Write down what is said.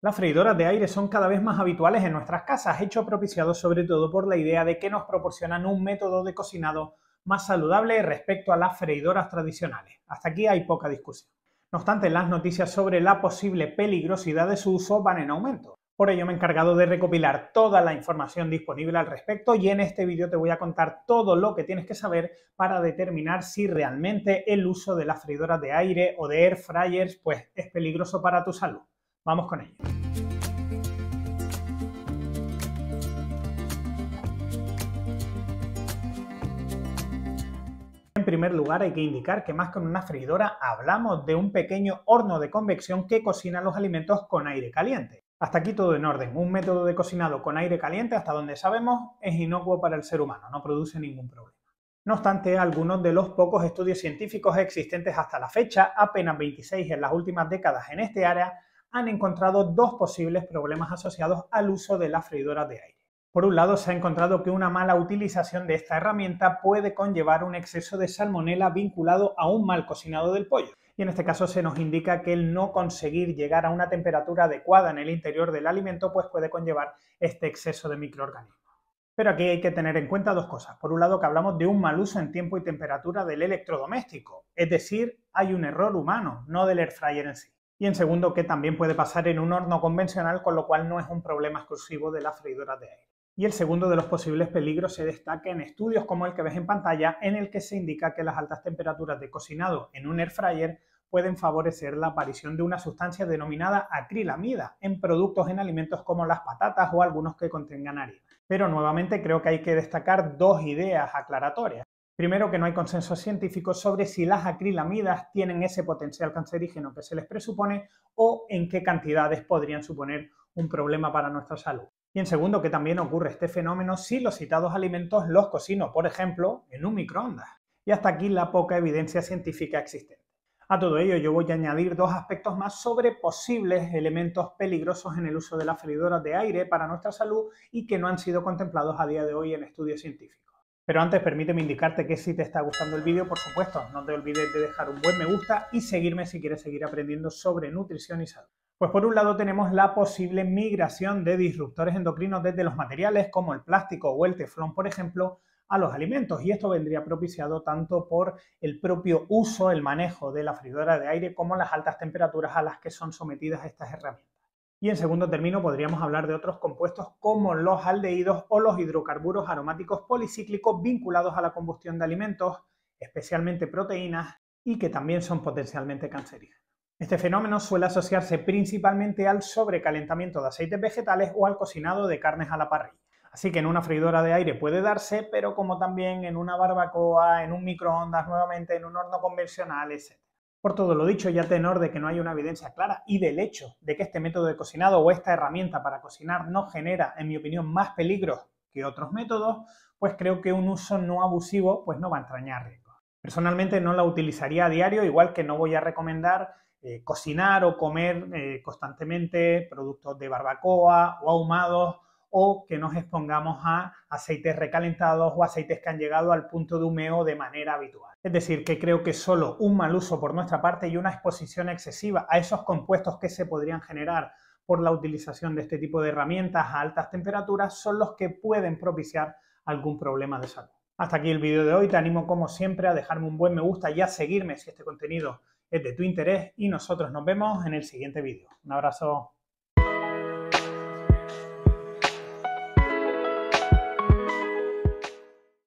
Las freidoras de aire son cada vez más habituales en nuestras casas, hecho propiciado sobre todo por la idea de que nos proporcionan un método de cocinado más saludable respecto a las freidoras tradicionales. Hasta aquí hay poca discusión. No obstante, las noticias sobre la posible peligrosidad de su uso van en aumento. Por ello me he encargado de recopilar toda la información disponible al respecto y en este vídeo te voy a contar todo lo que tienes que saber para determinar si realmente el uso de las freidoras de aire o de air fryers pues, es peligroso para tu salud. Vamos con ello. En primer lugar, hay que indicar que más que una freidora hablamos de un pequeño horno de convección que cocina los alimentos con aire caliente. Hasta aquí todo en orden. Un método de cocinado con aire caliente, hasta donde sabemos, es inocuo para el ser humano, no produce ningún problema. No obstante, algunos de los pocos estudios científicos existentes hasta la fecha, apenas 26 en las últimas décadas en este área, han encontrado dos posibles problemas asociados al uso de la freidora de aire. Por un lado, se ha encontrado que una mala utilización de esta herramienta puede conllevar un exceso de salmonela vinculado a un mal cocinado del pollo. Y en este caso se nos indica que el no conseguir llegar a una temperatura adecuada en el interior del alimento pues puede conllevar este exceso de microorganismos. Pero aquí hay que tener en cuenta dos cosas. Por un lado, que hablamos de un mal uso en tiempo y temperatura del electrodoméstico, es decir, hay un error humano, no del air fryer en sí. Y en segundo, que también puede pasar en un horno convencional, con lo cual no es un problema exclusivo de la freidora de aire. Y el segundo de los posibles peligros se destaca en estudios como el que ves en pantalla, en el que se indica que las altas temperaturas de cocinado en un air fryer pueden favorecer la aparición de una sustancia denominada acrilamida en productos en alimentos como las patatas o algunos que contengan harina. Pero nuevamente creo que hay que destacar dos ideas aclaratorias. Primero, que no hay consenso científico sobre si las acrilamidas tienen ese potencial cancerígeno que se les presupone o en qué cantidades podrían suponer un problema para nuestra salud. Y en segundo, que también ocurre este fenómeno si los citados alimentos los cocino, por ejemplo, en un microondas. Y hasta aquí la poca evidencia científica existente. A todo ello yo voy a añadir dos aspectos más sobre posibles elementos peligrosos en el uso de las freidoras de aire para nuestra salud y que no han sido contemplados a día de hoy en estudios científicos. Pero antes permíteme indicarte que si te está gustando el vídeo, por supuesto, no te olvides de dejar un buen me gusta y seguirme si quieres seguir aprendiendo sobre nutrición y salud. Pues por un lado tenemos la posible migración de disruptores endocrinos desde los materiales como el plástico o el teflón, por ejemplo, a los alimentos. Y esto vendría propiciado tanto por el propio uso, el manejo de la freidora de aire, como las altas temperaturas a las que son sometidas estas herramientas. Y en segundo término podríamos hablar de otros compuestos como los aldehídos o los hidrocarburos aromáticos policíclicos vinculados a la combustión de alimentos, especialmente proteínas, y que también son potencialmente cancerígenos. Este fenómeno suele asociarse principalmente al sobrecalentamiento de aceites vegetales o al cocinado de carnes a la parrilla. Así que en una freidora de aire puede darse, pero como también en una barbacoa, en un microondas nuevamente, en un horno convencional, etc. Por todo lo dicho, ya tenor de que no hay una evidencia clara y del hecho de que este método de cocinado o esta herramienta para cocinar no genera, en mi opinión, más peligros que otros métodos, pues creo que un uso no abusivo pues no va a entrañar riesgos. Personalmente no la utilizaría a diario, igual que no voy a recomendar eh, cocinar o comer eh, constantemente productos de barbacoa o ahumados o que nos expongamos a aceites recalentados o aceites que han llegado al punto de humeo de manera habitual. Es decir, que creo que solo un mal uso por nuestra parte y una exposición excesiva a esos compuestos que se podrían generar por la utilización de este tipo de herramientas a altas temperaturas son los que pueden propiciar algún problema de salud. Hasta aquí el vídeo de hoy. Te animo como siempre a dejarme un buen me gusta y a seguirme si este contenido es de tu interés y nosotros nos vemos en el siguiente vídeo. Un abrazo.